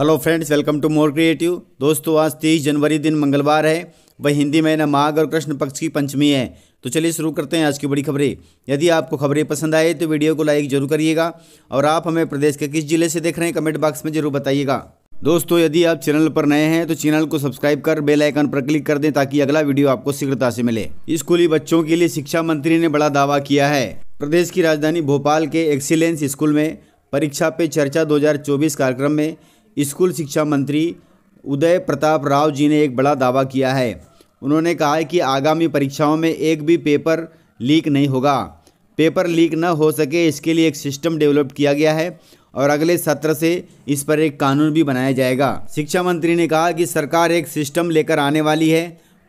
hello friends welcome to more creative दोस्तों आज तीस जनवरी दिन मंगलवार है वह हिंदी महीना माघ और कृष्ण पक्ष की पंचमी है तो चलिए शुरू करते हैं आज की बड़ी खबरें यदि आपको खबरें पसंद आए तो वीडियो को लाइक जरूर करिएगा और आप हमें प्रदेश के किस जिले से देख रहे हैं कमेंट बॉक्स में जरूर बताइएगा दोस्तों यदि आप चैनल पर नए हैं तो चैनल को सब्सक्राइब कर बेल आइकन पर क्लिक कर दें ताकि अगला वीडियो आपको शीघ्रता से मिले स्कूली बच्चों के लिए शिक्षा मंत्री ने बड़ा दावा किया है प्रदेश की राजधानी भोपाल के एक्सीलेंस स्कूल में परीक्षा पे चर्चा 2024 कार्यक्रम में स्कूल शिक्षा मंत्री उदय प्रताप राव जी ने एक बड़ा दावा किया है उन्होंने कहा है कि आगामी परीक्षाओं में एक भी पेपर लीक नहीं होगा पेपर लीक न हो सके इसके लिए एक सिस्टम डेवलप किया गया है और अगले सत्र से इस पर एक कानून भी बनाया जाएगा शिक्षा मंत्री ने कहा कि सरकार एक सिस्टम लेकर आने वाली है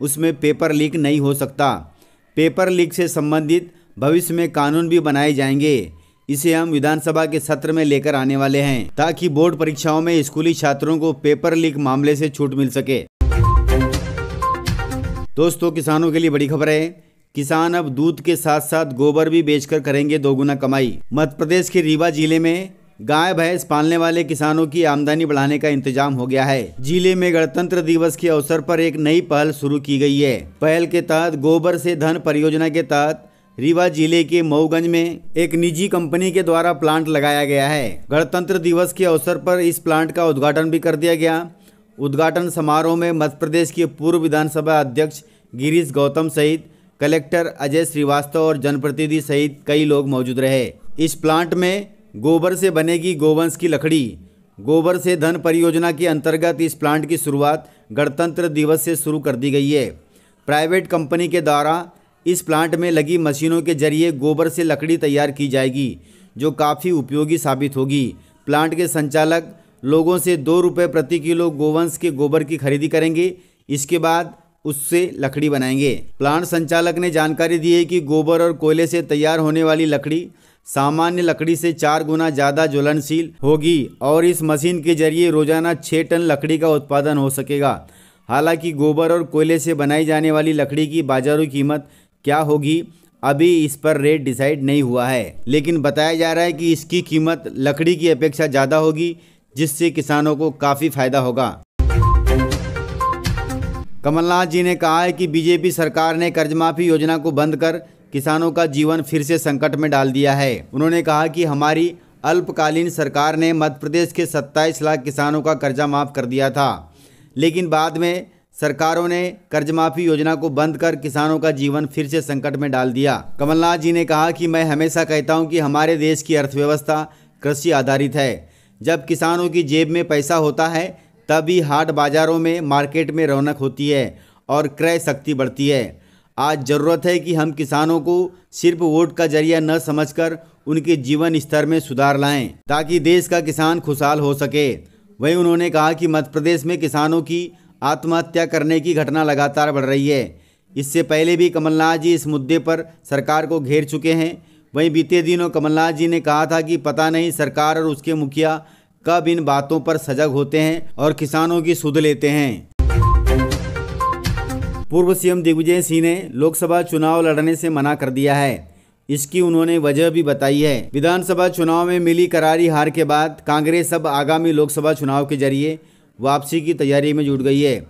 उसमें पेपर लीक नहीं हो सकता पेपर लीक से संबंधित भविष्य में कानून भी बनाए जाएंगे इसे हम विधानसभा के सत्र में लेकर आने वाले हैं ताकि बोर्ड परीक्षाओं में स्कूली छात्रों को पेपर लीक मामले से छूट मिल सके दोस्तों किसानों के लिए बड़ी खबर है किसान अब दूध के साथ साथ गोबर भी बेचकर करेंगे दोगुना कमाई मध्य प्रदेश के रीवा जिले में गाय भैंस पालने वाले किसानों की आमदनी बढ़ाने का इंतजाम हो गया है जिले में गणतंत्र दिवस के अवसर पर एक नई पहल शुरू की गई है पहल के तहत गोबर से धन परियोजना के तहत रीवा जिले के मऊगंज में एक निजी कंपनी के द्वारा प्लांट लगाया गया है गणतंत्र दिवस के अवसर पर इस प्लांट का उद्घाटन भी कर दिया गया उद्घाटन समारोह में मध्य प्रदेश के पूर्व विधानसभा अध्यक्ष गिरीश गौतम सहित कलेक्टर अजय श्रीवास्तव और जनप्रतिनिधि सहित कई लोग मौजूद रहे इस प्लांट में गोबर से बनेगी गोवंश की लकड़ी गोबर से धन परियोजना के अंतर्गत इस प्लांट की शुरुआत गणतंत्र दिवस से शुरू कर दी गई है प्राइवेट कंपनी के द्वारा इस प्लांट में लगी मशीनों के जरिए गोबर से लकड़ी तैयार की जाएगी जो काफ़ी उपयोगी साबित होगी प्लांट के संचालक लोगों से दो रुपये प्रति किलो गोवंश के गोबर की खरीदी करेंगे इसके बाद उससे लकड़ी बनाएंगे प्लांट संचालक ने जानकारी दी है कि गोबर और कोयले से तैयार होने वाली लकड़ी सामान्य लकड़ी से चार गुना ज़्यादा ज्वलनशील होगी और इस मशीन के जरिए रोजाना छः टन लकड़ी का उत्पादन हो सकेगा हालांकि गोबर और कोयले से बनाई जाने वाली लकड़ी की बाजारों कीमत क्या होगी अभी इस पर रेट डिसाइड नहीं हुआ है लेकिन बताया जा रहा है कि इसकी कीमत लकड़ी की अपेक्षा ज़्यादा होगी जिससे किसानों को काफ़ी फायदा होगा कमलनाथ जी ने कहा है कि बीजेपी सरकार ने कर्जमाफी योजना को बंद कर किसानों का जीवन फिर से संकट में डाल दिया है उन्होंने कहा कि हमारी अल्पकालीन सरकार ने मध्य प्रदेश के 27 लाख किसानों का कर्जा माफ़ कर दिया था लेकिन बाद में सरकारों ने कर्ज माफी योजना को बंद कर किसानों का जीवन फिर से संकट में डाल दिया कमलनाथ जी ने कहा कि मैं हमेशा कहता हूं कि हमारे देश की अर्थव्यवस्था कृषि आधारित है जब किसानों की जेब में पैसा होता है तभी हाट बाज़ारों में मार्केट में रौनक होती है और क्रय शक्ति बढ़ती है आज ज़रूरत है कि हम किसानों को सिर्फ वोट का जरिया न समझकर उनके जीवन स्तर में सुधार लाएं ताकि देश का किसान खुशहाल हो सके वहीं उन्होंने कहा कि मध्य प्रदेश में किसानों की आत्महत्या करने की घटना लगातार बढ़ रही है इससे पहले भी कमलनाथ जी इस मुद्दे पर सरकार को घेर चुके हैं वहीं बीते दिनों कमलनाथ जी ने कहा था कि पता नहीं सरकार और उसके मुखिया कब इन बातों पर सजग होते हैं और किसानों की सुध लेते हैं पूर्व सीएम दिग्विजय सिंह ने लोकसभा चुनाव लड़ने से मना कर दिया है इसकी उन्होंने वजह भी बताई है विधानसभा चुनाव में मिली करारी हार के बाद कांग्रेस अब आगामी लोकसभा चुनाव के जरिए वापसी की तैयारी में जुट गई है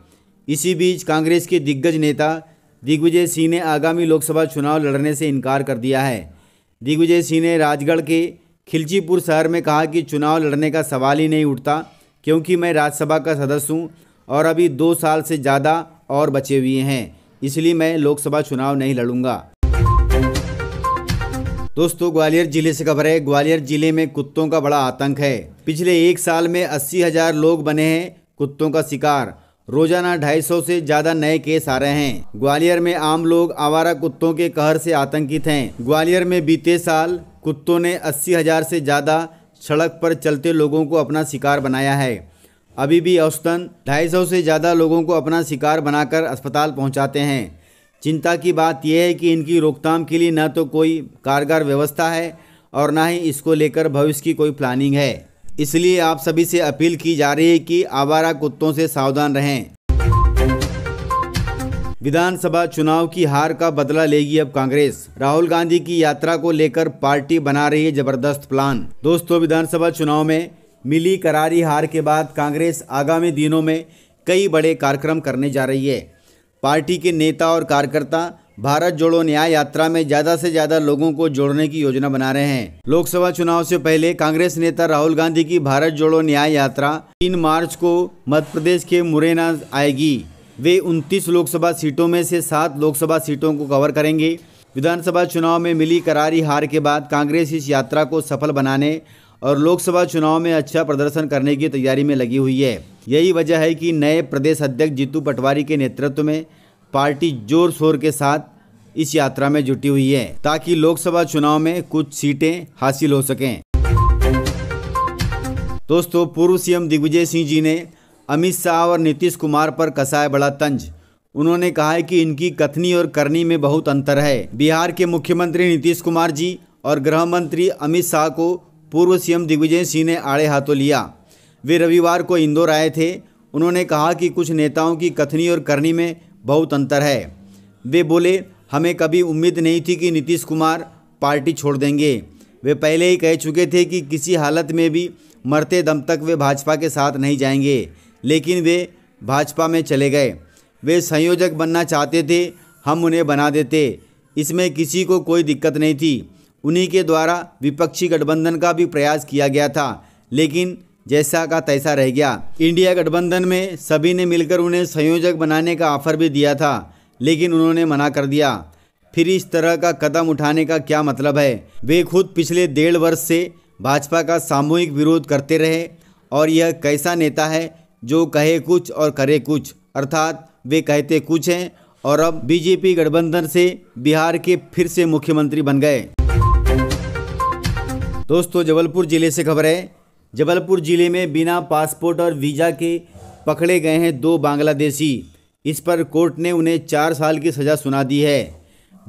इसी बीच कांग्रेस के दिग्गज नेता दिग्विजय सिंह ने आगामी लोकसभा चुनाव लड़ने से इनकार कर दिया है दिग्विजय सिंह ने राजगढ़ के खिलचीपुर शहर में कहा कि चुनाव लड़ने का सवाल ही नहीं उठता क्योंकि मैं राज्यसभा का सदस्य हूँ और अभी दो साल से ज़्यादा और बचे हुए हैं इसलिए मैं लोकसभा चुनाव नहीं लड़ूंगा दोस्तों ग्वालियर जिले से खबर है ग्वालियर जिले में कुत्तों का बड़ा आतंक है पिछले एक साल में अस्सी हजार लोग बने हैं कुत्तों का शिकार रोजाना 250 से ज्यादा नए केस आ रहे हैं ग्वालियर में आम लोग आवारा कुत्तों के कहर से आतंकित हैं ग्वालियर में बीते साल कुत्तों ने अस्सी हजार से ज्यादा सड़क पर चलते लोगों को अपना शिकार बनाया है अभी भी औसतन 250 से ज़्यादा लोगों को अपना शिकार बनाकर अस्पताल पहुंचाते हैं चिंता की बात यह है कि इनकी रोकथाम के लिए न तो कोई कारगर व्यवस्था है और ना ही इसको लेकर भविष्य की कोई प्लानिंग है इसलिए आप सभी से अपील की जा रही है कि आवारा कुत्तों से सावधान रहें विधानसभा चुनाव की हार का बदला लेगी अब कांग्रेस राहुल गांधी की यात्रा को लेकर पार्टी बना रही है जबरदस्त प्लान दोस्तों विधानसभा चुनाव में मिली करारी हार के बाद कांग्रेस आगामी दिनों में कई बड़े कार्यक्रम करने जा रही है पार्टी के नेता और कार्यकर्ता भारत जोड़ो न्याय यात्रा में ज्यादा से ज्यादा लोगों को जोड़ने की योजना बना रहे हैं लोकसभा चुनाव से पहले कांग्रेस नेता राहुल गांधी की भारत जोड़ो न्याय यात्रा तीन मार्च को मध्य प्रदेश के मुरैना आएगी वे 29 लोकसभा सीटों में से सात लोकसभा सीटों को कवर करेंगे विधानसभा चुनाव में मिली करारी हार के बाद कांग्रेस इस यात्रा को सफल बनाने और लोकसभा चुनाव में अच्छा प्रदर्शन करने की तैयारी में लगी हुई है यही वजह है कि नए प्रदेश अध्यक्ष जीतू पटवारी के नेतृत्व में पार्टी जोर शोर के साथ इस यात्रा में जुटी हुई है ताकि लोकसभा चुनाव में कुछ सीटें हासिल हो सकें दोस्तों पूर्व सीएम दिग्विजय सिंह जी ने अमित शाह और नीतीश कुमार पर कसा है बड़ा तंज उन्होंने कहा है कि इनकी कथनी और करनी में बहुत अंतर है बिहार के मुख्यमंत्री नीतीश कुमार जी और गृह मंत्री अमित शाह को पूर्व सीएम दिग्विजय सिंह ने आड़े हाथों लिया वे रविवार को इंदौर आए थे उन्होंने कहा कि कुछ नेताओं की कथनी और करनी में बहुत अंतर है वे बोले हमें कभी उम्मीद नहीं थी कि नीतीश कुमार पार्टी छोड़ देंगे वे पहले ही कह चुके थे कि किसी हालत में भी मरते दम तक वे भाजपा के साथ नहीं जाएंगे लेकिन वे भाजपा में चले गए वे संयोजक बनना चाहते थे हम उन्हें बना देते इसमें किसी को कोई दिक्कत नहीं थी उन्हीं के द्वारा विपक्षी गठबंधन का भी प्रयास किया गया था लेकिन जैसा का तैसा रह गया इंडिया गठबंधन में सभी ने मिलकर उन्हें संयोजक बनाने का ऑफर भी दिया था लेकिन उन्होंने मना कर दिया फिर इस तरह का कदम उठाने का क्या मतलब है वे खुद पिछले डेढ़ वर्ष से भाजपा का सामूहिक विरोध करते रहे और यह कैसा नेता है जो कहे कुछ और करे कुछ अर्थात वे कहते कुछ हैं और अब बीजेपी गठबंधन से बिहार के फिर से मुख्यमंत्री बन गए दोस्तों जबलपुर जिले से खबर है जबलपुर जिले में बिना पासपोर्ट और वीज़ा के पकड़े गए हैं दो बांग्लादेशी इस पर कोर्ट ने उन्हें चार साल की सज़ा सुना दी है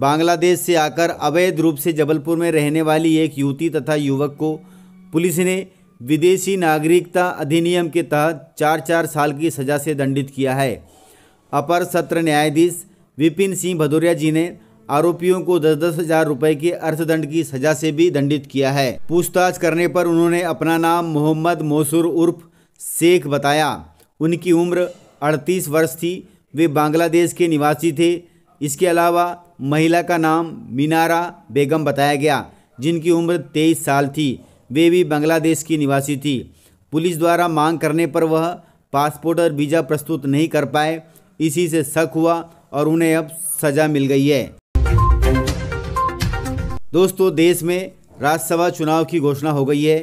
बांग्लादेश से आकर अवैध रूप से जबलपुर में रहने वाली एक युवती तथा युवक को पुलिस ने विदेशी नागरिकता अधिनियम के तहत चार चार साल की सज़ा से दंडित किया है अपर सत्र न्यायाधीश विपिन सिंह भदौरिया जी ने आरोपियों को दस दस हजार रूपए के अर्थदंड की सजा से भी दंडित किया है पूछताछ करने पर उन्होंने अपना नाम मोहम्मद मोसूर उर्फ शेख बताया उनकी उम्र 38 वर्ष थी वे बांग्लादेश के निवासी थे इसके अलावा महिला का नाम मीनारा बेगम बताया गया जिनकी उम्र 23 साल थी वे भी बांग्लादेश की निवासी थी पुलिस द्वारा मांग करने पर वह पासपोर्ट और वीज़ा प्रस्तुत नहीं कर पाए इसी से शक हुआ और उन्हें अब सज़ा मिल गई है दोस्तों देश में राज्यसभा चुनाव की घोषणा हो गई है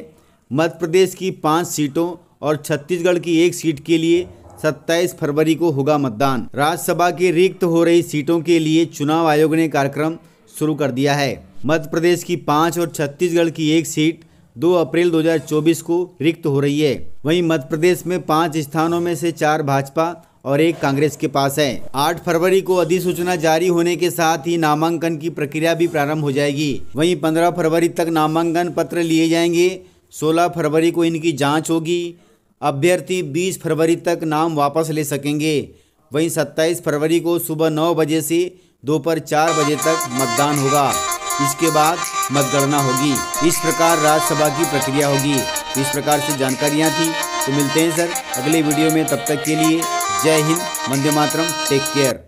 मध्य प्रदेश की पाँच सीटों और छत्तीसगढ़ की एक सीट के लिए 27 फरवरी को होगा मतदान राज्यसभा की रिक्त हो रही सीटों के लिए चुनाव आयोग ने कार्यक्रम शुरू कर दिया है मध्य प्रदेश की पाँच और छत्तीसगढ़ की एक सीट 2 अप्रैल 2024 को रिक्त हो रही है वहीं मध्य प्रदेश में पाँच स्थानों में से चार भाजपा और एक कांग्रेस के पास है आठ फरवरी को अधिसूचना जारी होने के साथ ही नामांकन की प्रक्रिया भी प्रारंभ हो जाएगी वहीं पंद्रह फरवरी तक नामांकन पत्र लिए जाएंगे सोलह फरवरी को इनकी जाँच होगी अभ्यर्थी बीस फरवरी तक नाम वापस ले सकेंगे वहीं 27 फरवरी को सुबह नौ बजे से दोपहर चार बजे तक मतदान होगा इसके बाद मतगणना होगी इस प्रकार राज्यसभा की प्रक्रिया होगी इस प्रकार से जानकारियाँ थी तो मिलते हैं सर अगले वीडियो में तब तक के लिए जय हिंद वंदे मातरम टेक केयर